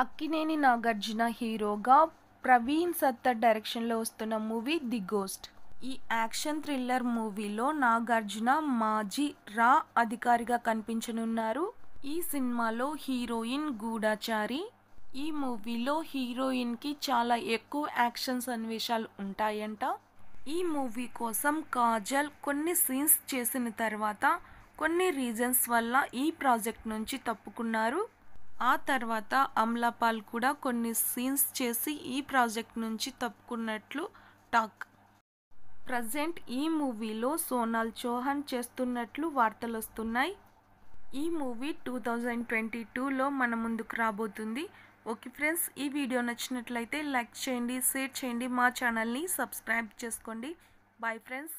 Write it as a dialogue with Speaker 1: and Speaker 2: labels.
Speaker 1: అక్కినేని నాగార్జున హీరోగా ప్రవీణ్ సత్తర్ డైరెక్షన్లో వస్తున్న మూవీ ది గోస్ట్ ఈ యాక్షన్ థ్రిల్లర్ మూవీలో నాగార్జున మాజీ రా అధికారిగా కనిపించనున్నారు ఈ సినిమాలో హీరోయిన్ గూఢాచారి ఈ మూవీలో హీరోయిన్కి చాలా ఎక్కువ యాక్షన్ సన్నివేశాలు ఉంటాయంట ఈ మూవీ కోసం కాజల్ కొన్ని సీన్స్ చేసిన తర్వాత కొన్ని రీజన్స్ వల్ల ఈ ప్రాజెక్ట్ నుంచి తప్పుకున్నారు ఆ తర్వాత అమ్లాపాల్ కూడా కొన్ని సీన్స్ చేసి ఈ ప్రాజెక్ట్ నుంచి తప్పుకున్నట్లు టాక్ ప్రజెంట్ ఈ మూవీలో సోనాల్ చౌహాన్ చేస్తున్నట్లు వార్తలు వస్తున్నాయి ఈ మూవీ టూ థౌజండ్ ట్వంటీ టూలో మన ముందుకు రాబోతుంది ఓకే ఫ్రెండ్స్ ఈ వీడియో నచ్చినట్లయితే లైక్ చేయండి షేర్ చేయండి మా ఛానల్ని సబ్స్క్రైబ్ చేసుకోండి బాయ్ ఫ్రెండ్స్